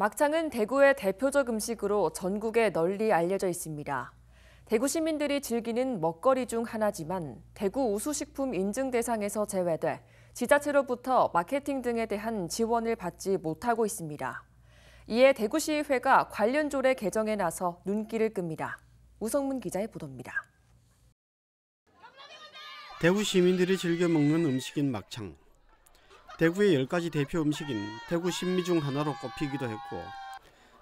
막창은 대구의 대표적 음식으로 전국에 널리 알려져 있습니다. 대구 시민들이 즐기는 먹거리 중 하나지만 대구 우수식품 인증 대상에서 제외돼 지자체로부터 마케팅 등에 대한 지원을 받지 못하고 있습니다. 이에 대구시의회가 관련 조례 개정에 나서 눈길을 끕니다. 우성문 기자의 보도입니다. 대구 시민들이 즐겨 먹는 음식인 막창. 대구의 10가지 대표 음식인 대구 신미 중 하나로 꼽히기도 했고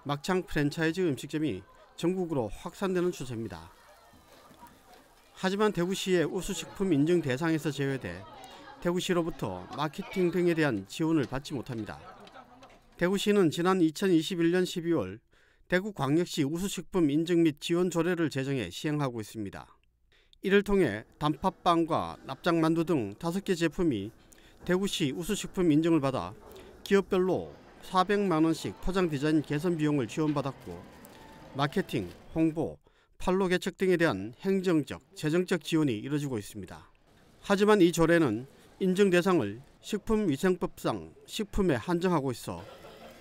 막창 프랜차이즈 음식점이 전국으로 확산되는 추세입니다. 하지만 대구시의 우수식품 인증 대상에서 제외돼 대구시로부터 마케팅 등에 대한 지원을 받지 못합니다. 대구시는 지난 2021년 12월 대구광역시 우수식품 인증 및 지원 조례를 제정해 시행하고 있습니다. 이를 통해 단팥빵과 납작만두 등 5개 제품이 대구시 우수식품 인증을 받아 기업별로 400만원씩 포장 디자인 개선 비용을 지원받았고 마케팅, 홍보, 판로 개척 등에 대한 행정적, 재정적 지원이 이뤄지고 있습니다. 하지만 이 조례는 인증 대상을 식품위생법상 식품에 한정하고 있어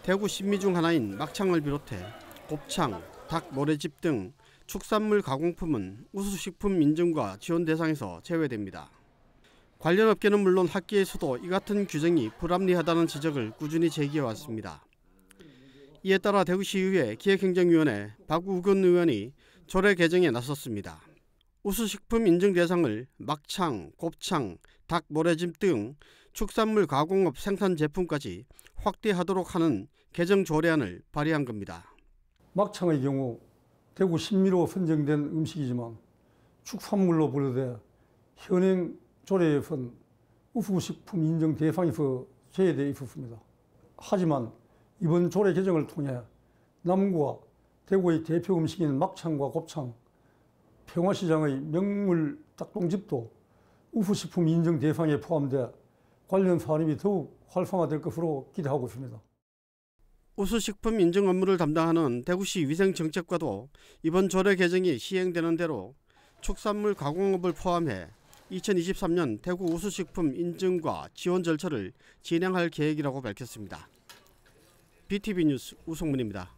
대구 신미 중 하나인 막창을 비롯해 곱창, 닭 모래집 등 축산물 가공품은 우수식품 인증과 지원 대상에서 제외됩니다. 관련 업계는 물론 학계에서도 이 같은 규정이 불합리하다는 지적을 꾸준히 제기해왔습니다. 이에 따라 대구시의회 기획행정위원회 박우근 의원이 조례 개정에 나섰습니다. 우수식품 인증 대상을 막창, 곱창, 닭 모래찜 등 축산물 가공업 생산 제품까지 확대하도록 하는 개정 조례안을 발의한 겁니다. 막창의 경우 대구 신미로 선정된 음식이지만 축산물로 분류돼 현행 조례에선 우후식품 인정 대상에서 제외되어 있었습니다. 하지만 이번 조례 개정을 통해 남구와 대구의 대표 음식인 막창과 곱창, 평화시장의 명물 닭똥집도 우수식품 인정 대상에 포함돼 관련 산업이 더욱 활성화될 것으로 기대하고 있습니다. 우수식품 인증 업무를 담당하는 대구시 위생정책과도 이번 조례 개정이 시행되는 대로 축산물 가공업을 포함해 2023년 대구 우수식품 인증과 지원 절차를 진행할 계획이라고 밝혔습니다. BTV 뉴스 우성문입니다.